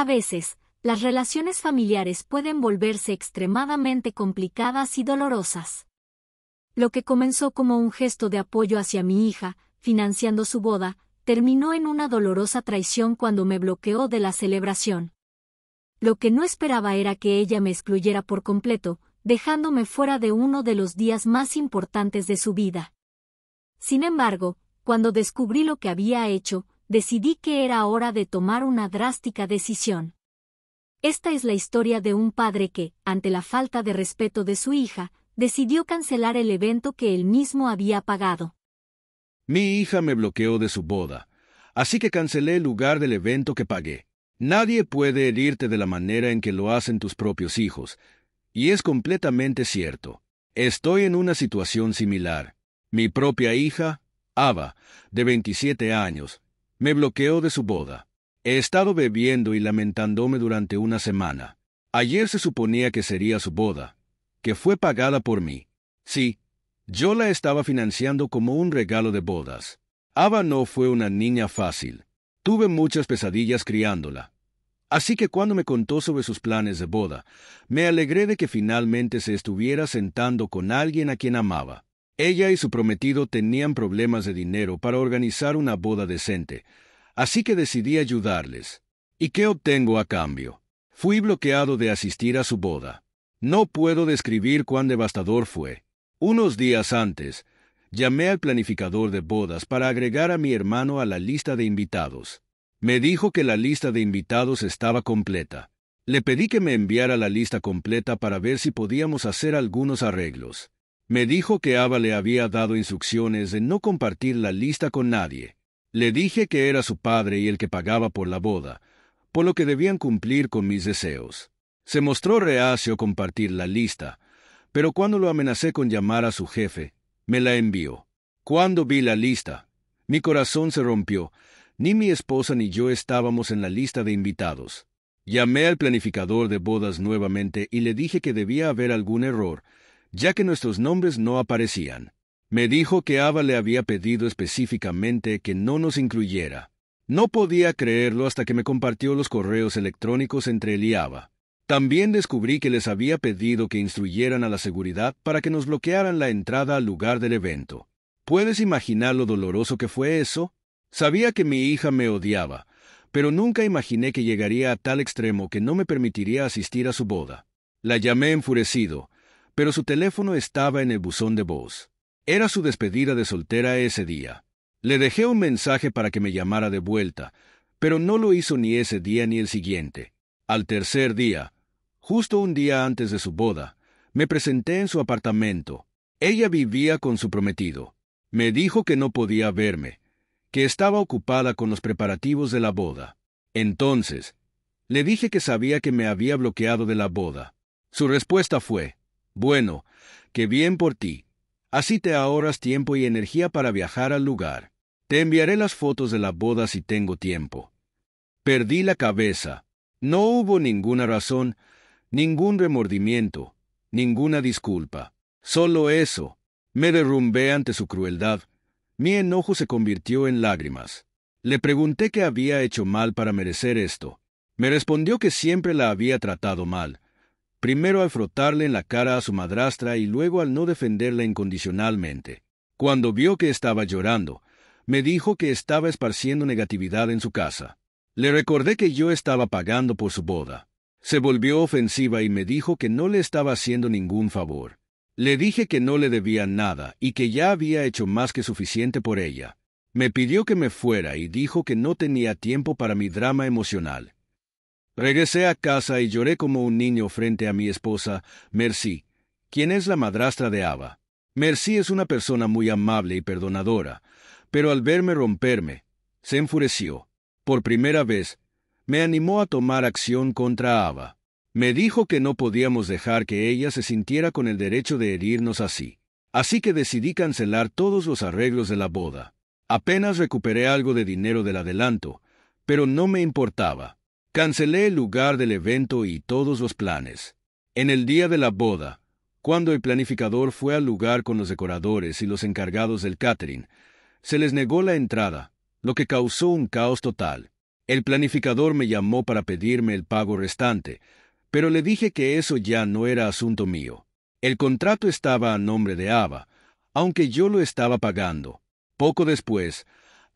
A veces, las relaciones familiares pueden volverse extremadamente complicadas y dolorosas. Lo que comenzó como un gesto de apoyo hacia mi hija, financiando su boda, terminó en una dolorosa traición cuando me bloqueó de la celebración. Lo que no esperaba era que ella me excluyera por completo, dejándome fuera de uno de los días más importantes de su vida. Sin embargo, cuando descubrí lo que había hecho, decidí que era hora de tomar una drástica decisión. Esta es la historia de un padre que, ante la falta de respeto de su hija, decidió cancelar el evento que él mismo había pagado. Mi hija me bloqueó de su boda, así que cancelé el lugar del evento que pagué. Nadie puede herirte de la manera en que lo hacen tus propios hijos, y es completamente cierto. Estoy en una situación similar. Mi propia hija, Ava, de 27 años, me bloqueó de su boda. He estado bebiendo y lamentándome durante una semana. Ayer se suponía que sería su boda, que fue pagada por mí. Sí, yo la estaba financiando como un regalo de bodas. Ava no fue una niña fácil. Tuve muchas pesadillas criándola. Así que cuando me contó sobre sus planes de boda, me alegré de que finalmente se estuviera sentando con alguien a quien amaba. Ella y su prometido tenían problemas de dinero para organizar una boda decente, así que decidí ayudarles. ¿Y qué obtengo a cambio? Fui bloqueado de asistir a su boda. No puedo describir cuán devastador fue. Unos días antes, llamé al planificador de bodas para agregar a mi hermano a la lista de invitados. Me dijo que la lista de invitados estaba completa. Le pedí que me enviara la lista completa para ver si podíamos hacer algunos arreglos. Me dijo que Ava le había dado instrucciones de no compartir la lista con nadie. Le dije que era su padre y el que pagaba por la boda, por lo que debían cumplir con mis deseos. Se mostró reacio compartir la lista, pero cuando lo amenacé con llamar a su jefe, me la envió. Cuando vi la lista, mi corazón se rompió. Ni mi esposa ni yo estábamos en la lista de invitados. Llamé al planificador de bodas nuevamente y le dije que debía haber algún error, ya que nuestros nombres no aparecían. Me dijo que Ava le había pedido específicamente que no nos incluyera. No podía creerlo hasta que me compartió los correos electrónicos entre él y Ava. También descubrí que les había pedido que instruyeran a la seguridad para que nos bloquearan la entrada al lugar del evento. ¿Puedes imaginar lo doloroso que fue eso? Sabía que mi hija me odiaba, pero nunca imaginé que llegaría a tal extremo que no me permitiría asistir a su boda. La llamé enfurecido, pero su teléfono estaba en el buzón de voz. Era su despedida de soltera ese día. Le dejé un mensaje para que me llamara de vuelta, pero no lo hizo ni ese día ni el siguiente. Al tercer día, justo un día antes de su boda, me presenté en su apartamento. Ella vivía con su prometido. Me dijo que no podía verme, que estaba ocupada con los preparativos de la boda. Entonces, le dije que sabía que me había bloqueado de la boda. Su respuesta fue, bueno, que bien por ti. Así te ahorras tiempo y energía para viajar al lugar. Te enviaré las fotos de la boda si tengo tiempo. Perdí la cabeza. No hubo ninguna razón, ningún remordimiento, ninguna disculpa. Solo eso. Me derrumbé ante su crueldad. Mi enojo se convirtió en lágrimas. Le pregunté qué había hecho mal para merecer esto. Me respondió que siempre la había tratado mal, primero al frotarle en la cara a su madrastra y luego al no defenderla incondicionalmente. Cuando vio que estaba llorando, me dijo que estaba esparciendo negatividad en su casa. Le recordé que yo estaba pagando por su boda. Se volvió ofensiva y me dijo que no le estaba haciendo ningún favor. Le dije que no le debía nada y que ya había hecho más que suficiente por ella. Me pidió que me fuera y dijo que no tenía tiempo para mi drama emocional. Regresé a casa y lloré como un niño frente a mi esposa, Mercy, quien es la madrastra de Ava. Mercy es una persona muy amable y perdonadora, pero al verme romperme, se enfureció. Por primera vez, me animó a tomar acción contra Ava. Me dijo que no podíamos dejar que ella se sintiera con el derecho de herirnos así. Así que decidí cancelar todos los arreglos de la boda. Apenas recuperé algo de dinero del adelanto, pero no me importaba. Cancelé el lugar del evento y todos los planes. En el día de la boda, cuando el planificador fue al lugar con los decoradores y los encargados del catering, se les negó la entrada, lo que causó un caos total. El planificador me llamó para pedirme el pago restante, pero le dije que eso ya no era asunto mío. El contrato estaba a nombre de Ava, aunque yo lo estaba pagando. Poco después,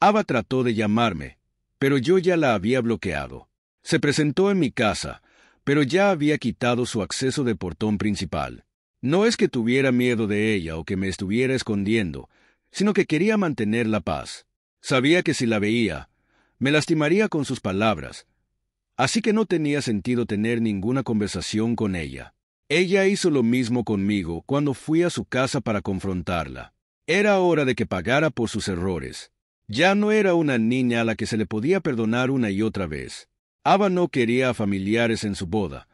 Ava trató de llamarme, pero yo ya la había bloqueado. Se presentó en mi casa, pero ya había quitado su acceso de portón principal. No es que tuviera miedo de ella o que me estuviera escondiendo, sino que quería mantener la paz. Sabía que si la veía, me lastimaría con sus palabras, así que no tenía sentido tener ninguna conversación con ella. Ella hizo lo mismo conmigo cuando fui a su casa para confrontarla. Era hora de que pagara por sus errores. Ya no era una niña a la que se le podía perdonar una y otra vez. Abba no quería a familiares en su boda,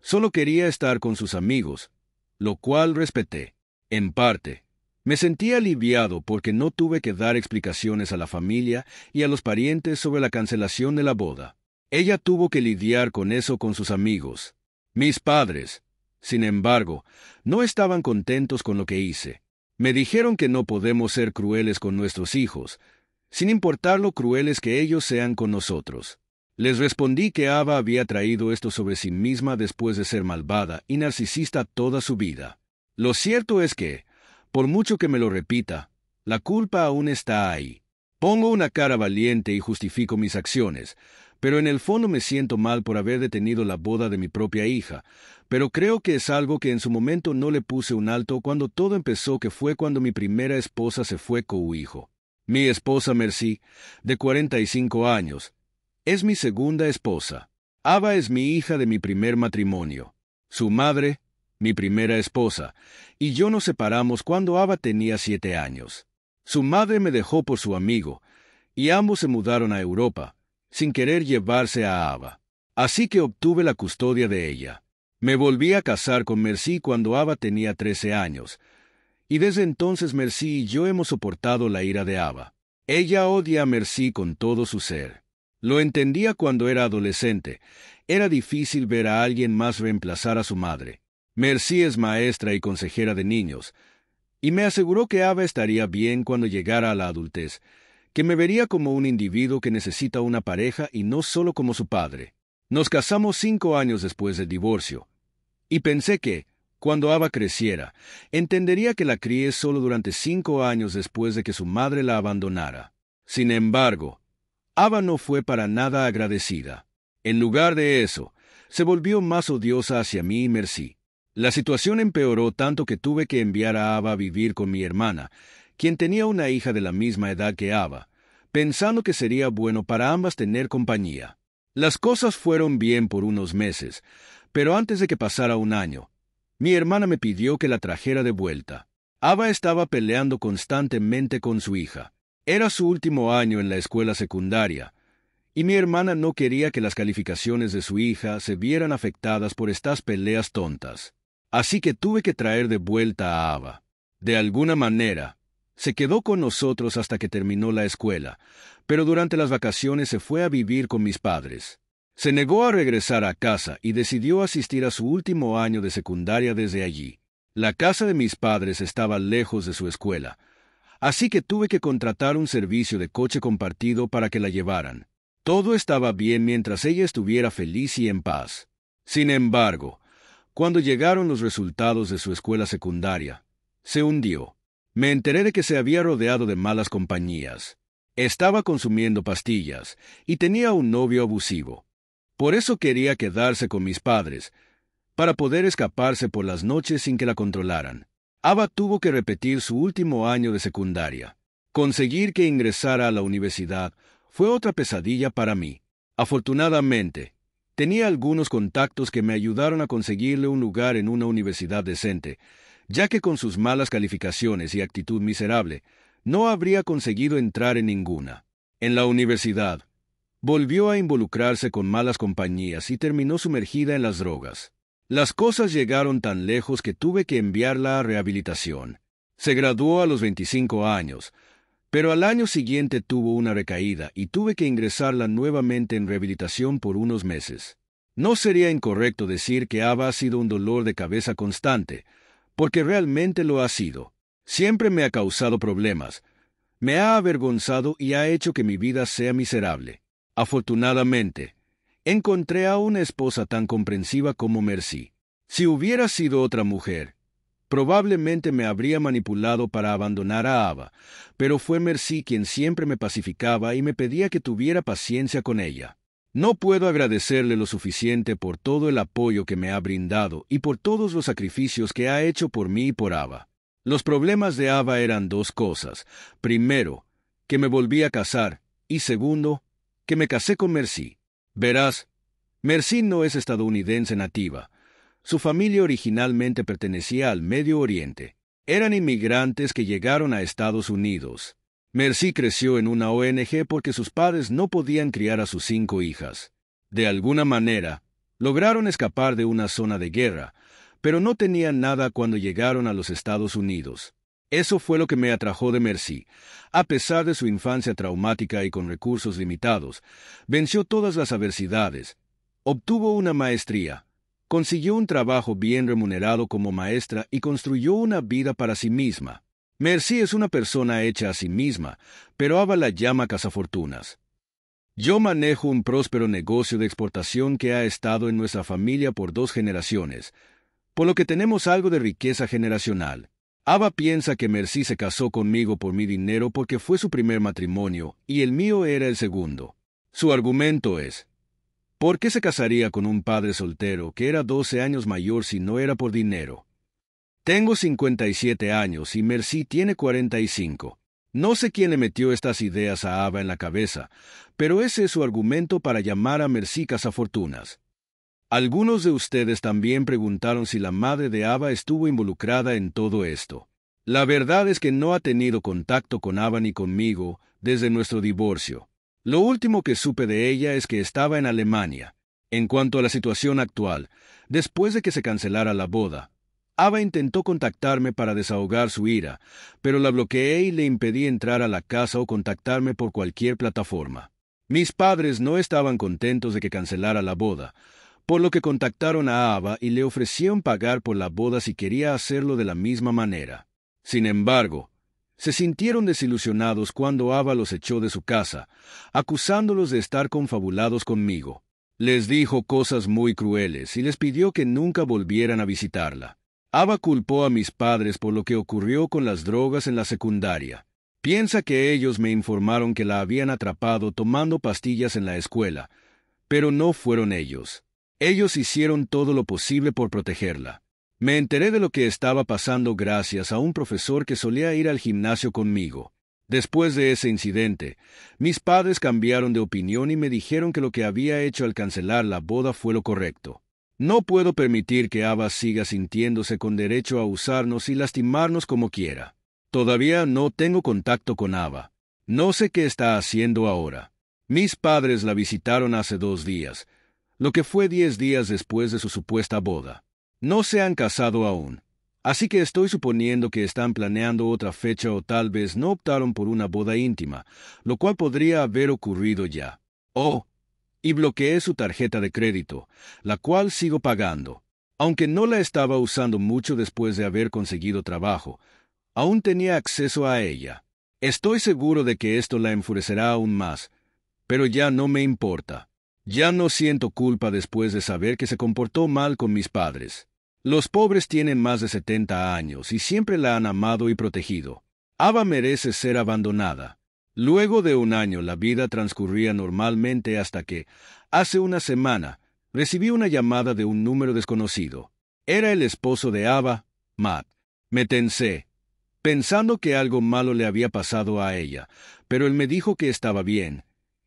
solo quería estar con sus amigos, lo cual respeté, en parte. Me sentí aliviado porque no tuve que dar explicaciones a la familia y a los parientes sobre la cancelación de la boda. Ella tuvo que lidiar con eso con sus amigos. Mis padres, sin embargo, no estaban contentos con lo que hice. Me dijeron que no podemos ser crueles con nuestros hijos, sin importar lo crueles que ellos sean con nosotros. Les respondí que Ava había traído esto sobre sí misma después de ser malvada y narcisista toda su vida. Lo cierto es que, por mucho que me lo repita, la culpa aún está ahí. Pongo una cara valiente y justifico mis acciones, pero en el fondo me siento mal por haber detenido la boda de mi propia hija, pero creo que es algo que en su momento no le puse un alto cuando todo empezó que fue cuando mi primera esposa se fue con hijo. Mi esposa Mercy, de 45 años, es mi segunda esposa. Ava es mi hija de mi primer matrimonio. Su madre, mi primera esposa, y yo nos separamos cuando Ava tenía siete años. Su madre me dejó por su amigo, y ambos se mudaron a Europa, sin querer llevarse a Ava. Así que obtuve la custodia de ella. Me volví a casar con Mercy cuando Ava tenía trece años, y desde entonces Mercy y yo hemos soportado la ira de Ava. Ella odia a Mercy con todo su ser. Lo entendía cuando era adolescente. Era difícil ver a alguien más reemplazar a su madre. Mercy es maestra y consejera de niños, y me aseguró que Ava estaría bien cuando llegara a la adultez, que me vería como un individuo que necesita una pareja y no solo como su padre. Nos casamos cinco años después del divorcio, y pensé que, cuando Ava creciera, entendería que la crié solo durante cinco años después de que su madre la abandonara. Sin embargo, Ava no fue para nada agradecida. En lugar de eso, se volvió más odiosa hacia mí y Mercy. La situación empeoró tanto que tuve que enviar a Ava a vivir con mi hermana, quien tenía una hija de la misma edad que Ava, pensando que sería bueno para ambas tener compañía. Las cosas fueron bien por unos meses, pero antes de que pasara un año, mi hermana me pidió que la trajera de vuelta. Ava estaba peleando constantemente con su hija. Era su último año en la escuela secundaria, y mi hermana no quería que las calificaciones de su hija se vieran afectadas por estas peleas tontas. Así que tuve que traer de vuelta a Ava. De alguna manera, se quedó con nosotros hasta que terminó la escuela, pero durante las vacaciones se fue a vivir con mis padres. Se negó a regresar a casa y decidió asistir a su último año de secundaria desde allí. La casa de mis padres estaba lejos de su escuela, así que tuve que contratar un servicio de coche compartido para que la llevaran. Todo estaba bien mientras ella estuviera feliz y en paz. Sin embargo, cuando llegaron los resultados de su escuela secundaria, se hundió. Me enteré de que se había rodeado de malas compañías. Estaba consumiendo pastillas y tenía un novio abusivo. Por eso quería quedarse con mis padres, para poder escaparse por las noches sin que la controlaran. Abba tuvo que repetir su último año de secundaria. Conseguir que ingresara a la universidad fue otra pesadilla para mí. Afortunadamente, tenía algunos contactos que me ayudaron a conseguirle un lugar en una universidad decente, ya que con sus malas calificaciones y actitud miserable, no habría conseguido entrar en ninguna. En la universidad, volvió a involucrarse con malas compañías y terminó sumergida en las drogas. Las cosas llegaron tan lejos que tuve que enviarla a rehabilitación. Se graduó a los 25 años, pero al año siguiente tuvo una recaída y tuve que ingresarla nuevamente en rehabilitación por unos meses. No sería incorrecto decir que Ava ha sido un dolor de cabeza constante, porque realmente lo ha sido. Siempre me ha causado problemas, me ha avergonzado y ha hecho que mi vida sea miserable. Afortunadamente, encontré a una esposa tan comprensiva como Mercy. Si hubiera sido otra mujer, probablemente me habría manipulado para abandonar a Ava, pero fue Mercy quien siempre me pacificaba y me pedía que tuviera paciencia con ella. No puedo agradecerle lo suficiente por todo el apoyo que me ha brindado y por todos los sacrificios que ha hecho por mí y por Ava. Los problemas de Ava eran dos cosas. Primero, que me volví a casar, y segundo, que me casé con Mercy. Verás, Mercy no es estadounidense nativa. Su familia originalmente pertenecía al Medio Oriente. Eran inmigrantes que llegaron a Estados Unidos. Mercy creció en una ONG porque sus padres no podían criar a sus cinco hijas. De alguna manera, lograron escapar de una zona de guerra, pero no tenían nada cuando llegaron a los Estados Unidos. Eso fue lo que me atrajo de Mercy. A pesar de su infancia traumática y con recursos limitados, venció todas las adversidades, obtuvo una maestría, consiguió un trabajo bien remunerado como maestra y construyó una vida para sí misma. Mercy es una persona hecha a sí misma, pero Ava la llama cazafortunas. Yo manejo un próspero negocio de exportación que ha estado en nuestra familia por dos generaciones, por lo que tenemos algo de riqueza generacional. Abba piensa que Mercy se casó conmigo por mi dinero porque fue su primer matrimonio y el mío era el segundo. Su argumento es, ¿por qué se casaría con un padre soltero que era 12 años mayor si no era por dinero? Tengo 57 años y Mercy tiene 45. No sé quién le metió estas ideas a Ava en la cabeza, pero ese es su argumento para llamar a Mercy Casafortunas. Algunos de ustedes también preguntaron si la madre de Ava estuvo involucrada en todo esto. La verdad es que no ha tenido contacto con Ava ni conmigo desde nuestro divorcio. Lo último que supe de ella es que estaba en Alemania. En cuanto a la situación actual, después de que se cancelara la boda, Ava intentó contactarme para desahogar su ira, pero la bloqueé y le impedí entrar a la casa o contactarme por cualquier plataforma. Mis padres no estaban contentos de que cancelara la boda, por lo que contactaron a Ava y le ofrecieron pagar por la boda si quería hacerlo de la misma manera. Sin embargo, se sintieron desilusionados cuando Ava los echó de su casa, acusándolos de estar confabulados conmigo. Les dijo cosas muy crueles y les pidió que nunca volvieran a visitarla. Ava culpó a mis padres por lo que ocurrió con las drogas en la secundaria. Piensa que ellos me informaron que la habían atrapado tomando pastillas en la escuela, pero no fueron ellos. Ellos hicieron todo lo posible por protegerla. Me enteré de lo que estaba pasando gracias a un profesor que solía ir al gimnasio conmigo. Después de ese incidente, mis padres cambiaron de opinión y me dijeron que lo que había hecho al cancelar la boda fue lo correcto. No puedo permitir que Ava siga sintiéndose con derecho a usarnos y lastimarnos como quiera. Todavía no tengo contacto con Ava. No sé qué está haciendo ahora. Mis padres la visitaron hace dos días, lo que fue diez días después de su supuesta boda. No se han casado aún, así que estoy suponiendo que están planeando otra fecha o tal vez no optaron por una boda íntima, lo cual podría haber ocurrido ya. Oh, y bloqueé su tarjeta de crédito, la cual sigo pagando. Aunque no la estaba usando mucho después de haber conseguido trabajo, aún tenía acceso a ella. Estoy seguro de que esto la enfurecerá aún más, pero ya no me importa. Ya no siento culpa después de saber que se comportó mal con mis padres. Los pobres tienen más de 70 años y siempre la han amado y protegido. Ava merece ser abandonada. Luego de un año la vida transcurría normalmente hasta que, hace una semana, recibí una llamada de un número desconocido. Era el esposo de Ava, Matt. Me tensé, pensando que algo malo le había pasado a ella, pero él me dijo que estaba bien,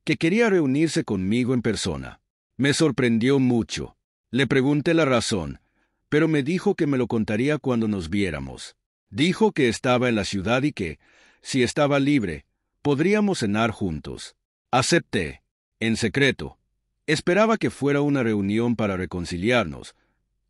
que quería reunirse conmigo en persona. Me sorprendió mucho. Le pregunté la razón, pero me dijo que me lo contaría cuando nos viéramos. Dijo que estaba en la ciudad y que, si estaba libre, podríamos cenar juntos. Acepté, en secreto. Esperaba que fuera una reunión para reconciliarnos,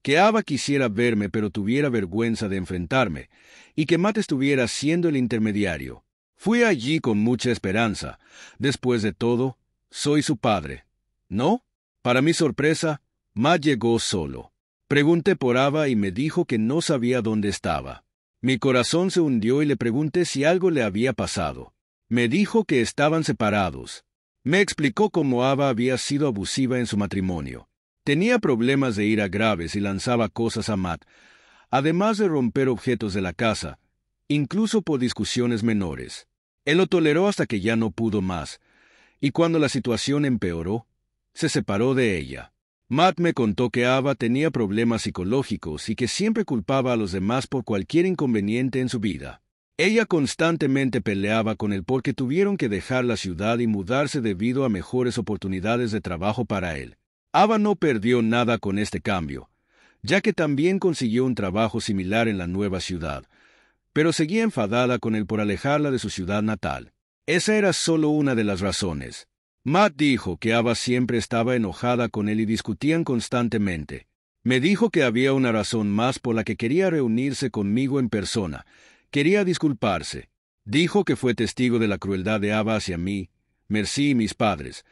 que Ava quisiera verme pero tuviera vergüenza de enfrentarme, y que Matt estuviera siendo el intermediario. Fui allí con mucha esperanza. Después de todo, soy su padre. ¿No? Para mi sorpresa, Matt llegó solo. Pregunté por Ava y me dijo que no sabía dónde estaba. Mi corazón se hundió y le pregunté si algo le había pasado. Me dijo que estaban separados. Me explicó cómo Ava había sido abusiva en su matrimonio. Tenía problemas de ira graves y lanzaba cosas a Matt, además de romper objetos de la casa, incluso por discusiones menores. Él lo toleró hasta que ya no pudo más, y cuando la situación empeoró, se separó de ella. Matt me contó que Ava tenía problemas psicológicos y que siempre culpaba a los demás por cualquier inconveniente en su vida. Ella constantemente peleaba con él porque tuvieron que dejar la ciudad y mudarse debido a mejores oportunidades de trabajo para él. Ava no perdió nada con este cambio, ya que también consiguió un trabajo similar en la nueva ciudad, pero seguía enfadada con él por alejarla de su ciudad natal. Esa era solo una de las razones. Matt dijo que Ava siempre estaba enojada con él y discutían constantemente. Me dijo que había una razón más por la que quería reunirse conmigo en persona. Quería disculparse. Dijo que fue testigo de la crueldad de Ava hacia mí, Mercy y mis padres,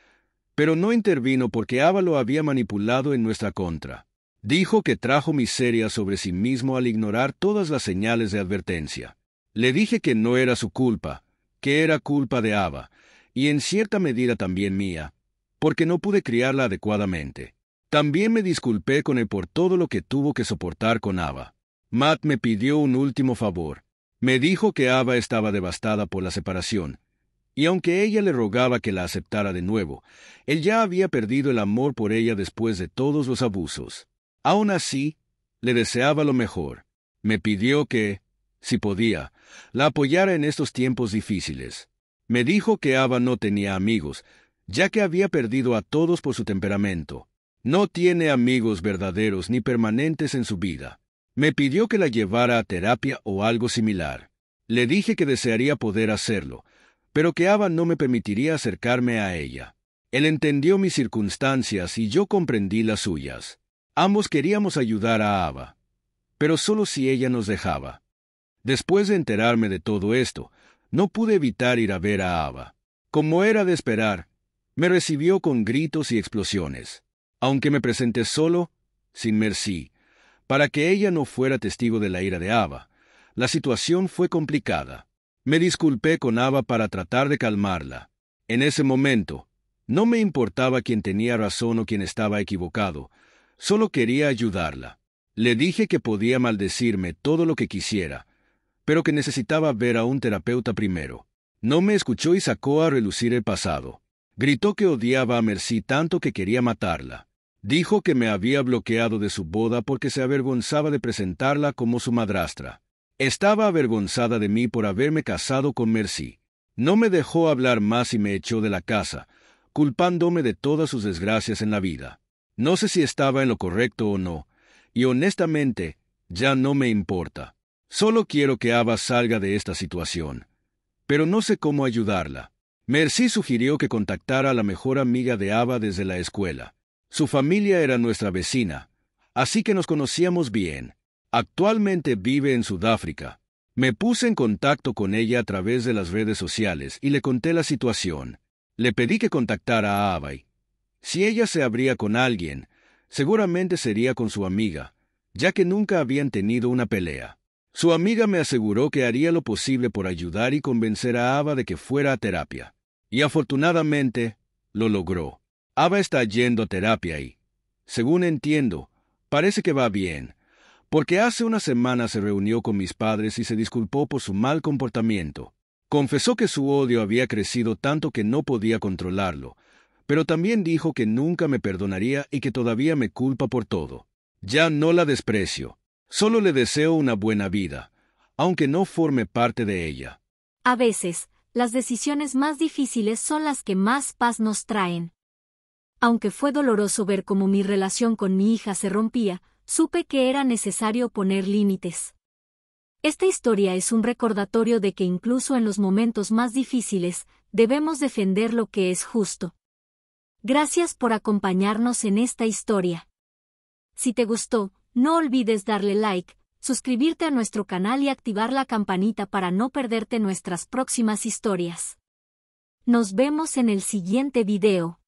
pero no intervino porque Ava lo había manipulado en nuestra contra. Dijo que trajo miseria sobre sí mismo al ignorar todas las señales de advertencia. Le dije que no era su culpa, que era culpa de Ava, y en cierta medida también mía, porque no pude criarla adecuadamente. También me disculpé con él por todo lo que tuvo que soportar con Ava. Matt me pidió un último favor. Me dijo que Ava estaba devastada por la separación, y aunque ella le rogaba que la aceptara de nuevo, él ya había perdido el amor por ella después de todos los abusos. Aún así, le deseaba lo mejor. Me pidió que, si podía, la apoyara en estos tiempos difíciles. Me dijo que Ava no tenía amigos, ya que había perdido a todos por su temperamento. No tiene amigos verdaderos ni permanentes en su vida. Me pidió que la llevara a terapia o algo similar. Le dije que desearía poder hacerlo, pero que Ava no me permitiría acercarme a ella. Él entendió mis circunstancias y yo comprendí las suyas. Ambos queríamos ayudar a Ava, pero solo si ella nos dejaba. Después de enterarme de todo esto, no pude evitar ir a ver a Ava. Como era de esperar, me recibió con gritos y explosiones. Aunque me presenté solo, sin Mercy, para que ella no fuera testigo de la ira de Ava, la situación fue complicada. Me disculpé con Ava para tratar de calmarla. En ese momento, no me importaba quién tenía razón o quién estaba equivocado, Solo quería ayudarla. Le dije que podía maldecirme todo lo que quisiera, pero que necesitaba ver a un terapeuta primero. No me escuchó y sacó a relucir el pasado. Gritó que odiaba a Mercy tanto que quería matarla. Dijo que me había bloqueado de su boda porque se avergonzaba de presentarla como su madrastra. Estaba avergonzada de mí por haberme casado con Mercy. No me dejó hablar más y me echó de la casa, culpándome de todas sus desgracias en la vida. No sé si estaba en lo correcto o no, y honestamente, ya no me importa. Solo quiero que Ava salga de esta situación. Pero no sé cómo ayudarla. Mercy sugirió que contactara a la mejor amiga de Ava desde la escuela. Su familia era nuestra vecina, así que nos conocíamos bien. Actualmente vive en Sudáfrica. Me puse en contacto con ella a través de las redes sociales y le conté la situación. Le pedí que contactara a y... Si ella se abría con alguien, seguramente sería con su amiga, ya que nunca habían tenido una pelea. Su amiga me aseguró que haría lo posible por ayudar y convencer a Ava de que fuera a terapia. Y afortunadamente, lo logró. Ava está yendo a terapia y, según entiendo, parece que va bien, porque hace una semana se reunió con mis padres y se disculpó por su mal comportamiento. Confesó que su odio había crecido tanto que no podía controlarlo, pero también dijo que nunca me perdonaría y que todavía me culpa por todo. Ya no la desprecio. Solo le deseo una buena vida, aunque no forme parte de ella. A veces, las decisiones más difíciles son las que más paz nos traen. Aunque fue doloroso ver cómo mi relación con mi hija se rompía, supe que era necesario poner límites. Esta historia es un recordatorio de que incluso en los momentos más difíciles, debemos defender lo que es justo. Gracias por acompañarnos en esta historia. Si te gustó, no olvides darle like, suscribirte a nuestro canal y activar la campanita para no perderte nuestras próximas historias. Nos vemos en el siguiente video.